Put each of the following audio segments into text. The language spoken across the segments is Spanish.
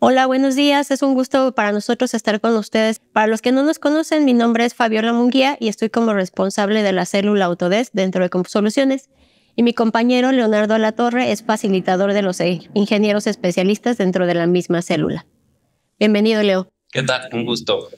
Hola, buenos días. Es un gusto para nosotros estar con ustedes. Para los que no nos conocen, mi nombre es Fabiola Munguía y estoy como responsable de la célula Autodesk dentro de Soluciones. Y mi compañero Leonardo Latorre es facilitador de los eh, ingenieros especialistas dentro de la misma célula. Bienvenido, Leo. ¿Qué tal? Un gusto.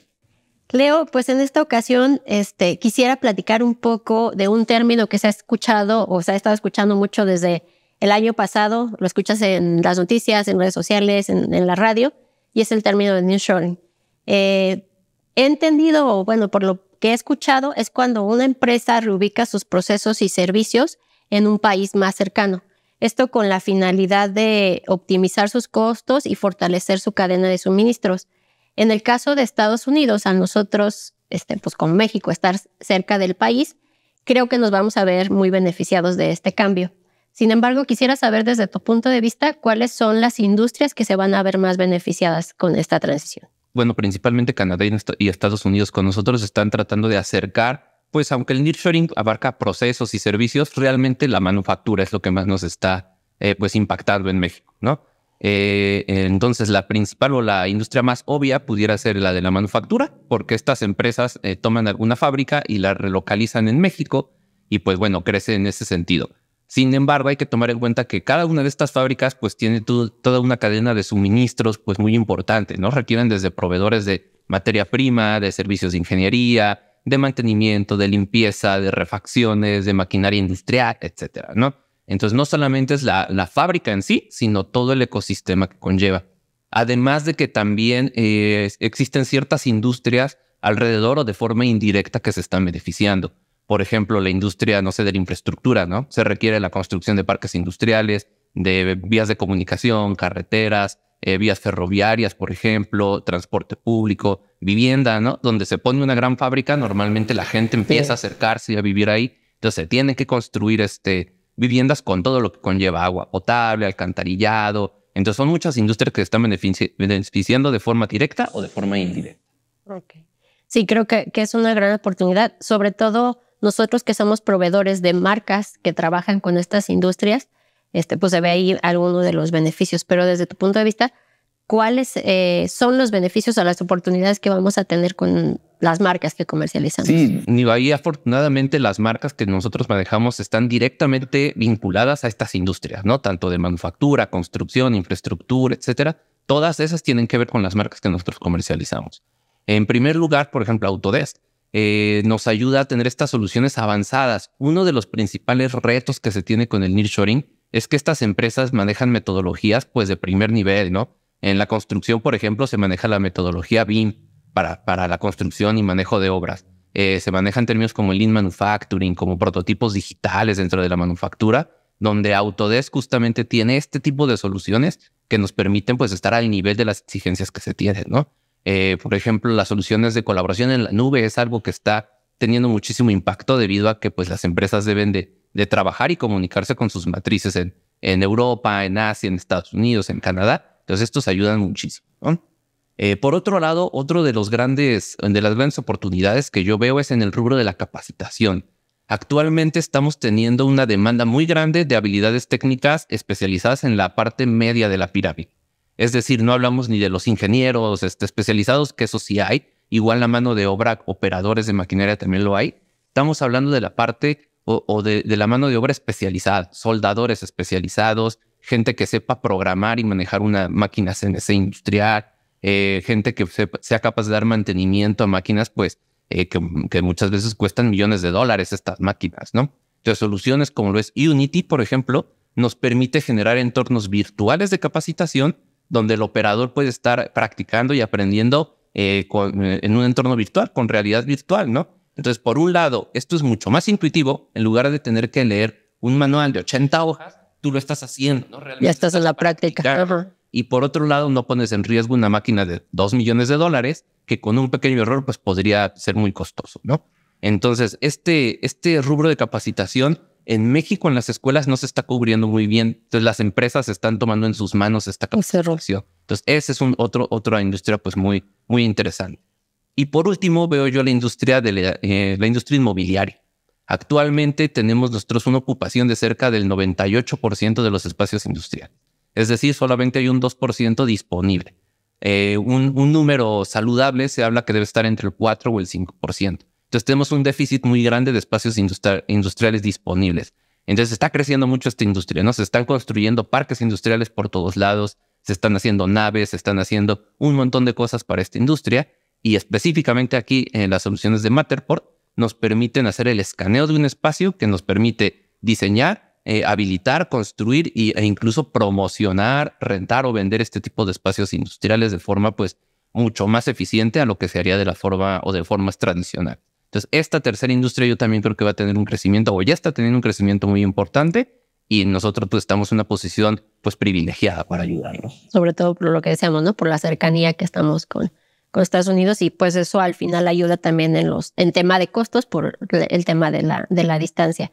Leo, pues en esta ocasión este, quisiera platicar un poco de un término que se ha escuchado o se ha estado escuchando mucho desde el año pasado, lo escuchas en las noticias, en redes sociales, en, la radio, y es el término de nearshoring. Eh, he entendido, bueno, por lo que he escuchado, es cuando una empresa reubica sus procesos y servicios en un país más cercano. Esto con la finalidad de optimizar sus costos y fortalecer su cadena de suministros. En el caso de Estados Unidos, a nosotros, este, pues con México, estar cerca del país, creo que nos vamos a ver muy beneficiados de este cambio. Sin embargo, quisiera saber desde tu punto de vista cuáles son las industrias que se van a ver más beneficiadas con esta transición. Bueno, principalmente Canadá y Estados Unidos con nosotros están tratando de acercar, pues aunque el nearshoring abarca procesos y servicios, realmente la manufactura es lo que más nos está eh, pues impactando en México, ¿no? Eh, entonces, la principal o la industria más obvia pudiera ser la de la manufactura, porque estas empresas eh, toman alguna fábrica y la relocalizan en México y pues bueno, crece en ese sentido. Sin embargo, hay que tomar en cuenta que cada una de estas fábricas pues tiene toda una cadena de suministros pues muy importante, ¿no? Requieren desde proveedores de materia prima, de servicios de ingeniería, de mantenimiento, de limpieza, de refacciones, de maquinaria industrial, etcétera, ¿no? Entonces, no solamente es la, fábrica en sí, sino todo el ecosistema que conlleva. Además de que también eh, existen ciertas industrias alrededor o de forma indirecta que se están beneficiando por ejemplo, la industria, no sé, de la infraestructura, ¿no? Se requiere la construcción de parques industriales, de vías de comunicación, carreteras, eh, vías ferroviarias, por ejemplo, transporte público, vivienda, ¿no? Donde se pone una gran fábrica, normalmente la gente empieza a acercarse y a vivir ahí. Entonces, tienen que construir este, viviendas con todo lo que conlleva agua potable, alcantarillado. Entonces, son muchas industrias que están beneficiando de forma directa o de forma indirecta. Ok. Sí, creo que es una gran oportunidad, sobre todo nosotros que somos proveedores de marcas que trabajan con estas industrias, este, pues se ve ahí alguno de los beneficios. Pero desde tu punto de vista, ¿cuáles eh, son los beneficios o las oportunidades que vamos a tener con las marcas que comercializamos? Sí, ahí afortunadamente las marcas que nosotros manejamos están directamente vinculadas a estas industrias, ¿no? Tanto de manufactura, construcción, infraestructura, etcétera. Todas esas tienen que ver con las marcas que nosotros comercializamos. En primer lugar, por ejemplo, Autodesk. Eh, nos ayuda a tener estas soluciones avanzadas. Uno de los principales retos que se tiene con el nearshoring es que estas empresas manejan metodologías pues de primer nivel, ¿no? En la construcción, por ejemplo, se maneja la metodología BIM para, para la construcción y manejo de obras. Eh, se manejan términos como Lean Manufacturing, como prototipos digitales dentro de la manufactura, donde Autodesk justamente tiene este tipo de soluciones que nos permiten pues estar al nivel de las exigencias que se tienen, ¿no? Eh, por ejemplo, las soluciones de colaboración en la nube es algo que está teniendo muchísimo impacto debido a que pues, las empresas deben de, trabajar y comunicarse con sus matrices en, Europa, en Asia, en Estados Unidos, en Canadá. Entonces, estos ayudan muchísimo. Eh, por otro lado, otro de los grandes, de las grandes oportunidades que yo veo es en el rubro de la capacitación. Actualmente estamos teniendo una demanda muy grande de habilidades técnicas especializadas en la parte media de la pirámide. Es decir, no hablamos ni de los ingenieros este, especializados, que eso sí hay. Igual la mano de obra, operadores de maquinaria también lo hay. Estamos hablando de la parte o, de, la mano de obra especializada, soldadores especializados, gente que sepa programar y manejar una máquina CNC industrial, eh, gente que sea capaz de dar mantenimiento a máquinas, pues eh, que, que, muchas veces cuestan millones de dólares estas máquinas, ¿no? Entonces, soluciones como lo es Unity, por ejemplo, nos permite generar entornos virtuales de capacitación donde el operador puede estar practicando y aprendiendo eh, eh, en un entorno virtual, con realidad virtual, ¿no? Entonces, por un lado, esto es mucho más intuitivo, en lugar de tener que leer un manual de 80 hojas, tú lo estás haciendo, ya estás, en la práctica. Y por otro lado, no pones en riesgo una máquina de 2 millones de dólares, que con un pequeño error, pues podría ser muy costoso, ¿no? Entonces, este, este rubro de capacitación en México, en las escuelas, no se está cubriendo muy bien. Entonces, las empresas están tomando en sus manos esta capacitación. Entonces, esa es un otro, otra industria pues muy, muy interesante. Y por último, veo yo la industria, de la, eh, industria inmobiliaria. Actualmente tenemos nosotros una ocupación de cerca del 98% de los espacios industriales. Es decir, solamente hay un 2% disponible. Eh, un, un número saludable se habla que debe estar entre el 4 o el 5%. Entonces tenemos un déficit muy grande de espacios industriales disponibles. Entonces está creciendo mucho esta industria, ¿no? Se están construyendo parques industriales por todos lados, se están haciendo naves, se están haciendo un montón de cosas para esta industria y específicamente aquí en eh, las soluciones de Matterport nos permiten hacer el escaneo de un espacio que nos permite diseñar, eh, habilitar, construir e incluso promocionar, rentar o vender este tipo de espacios industriales de forma pues mucho más eficiente a lo que se haría de la forma o de formas tradicionales. Entonces, esta tercera industria yo también creo que va a tener un crecimiento o ya está teniendo un crecimiento muy importante y nosotros pues estamos en una posición pues privilegiada para ayudarnos. Sobre todo por lo que decíamos, ¿no? Por la cercanía que estamos con, con Estados Unidos y pues eso al final ayuda también en los en tema de costos por el tema de la, de la distancia.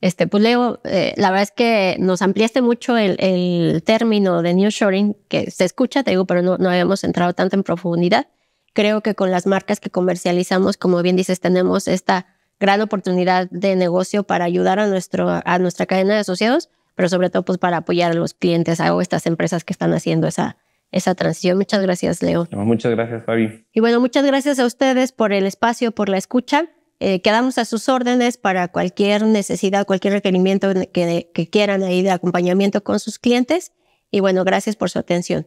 Este, pues Leo, eh, la verdad es que nos ampliaste mucho el, término de nearshoring que se escucha, te digo, pero no, no habíamos entrado tanto en profundidad. Creo que con las marcas que comercializamos, como bien dices, tenemos esta gran oportunidad de negocio para ayudar a, nuestro, a nuestra cadena de asociados, pero sobre todo pues, para apoyar a los clientes a estas empresas que están haciendo esa, esa transición. Muchas gracias, Leo. muchas gracias, Fabi. Y bueno, muchas gracias a ustedes por el espacio, por la escucha. Eh, quedamos a sus órdenes para cualquier necesidad, cualquier requerimiento que, que quieran ahí de acompañamiento con sus clientes. Y bueno, gracias por su atención.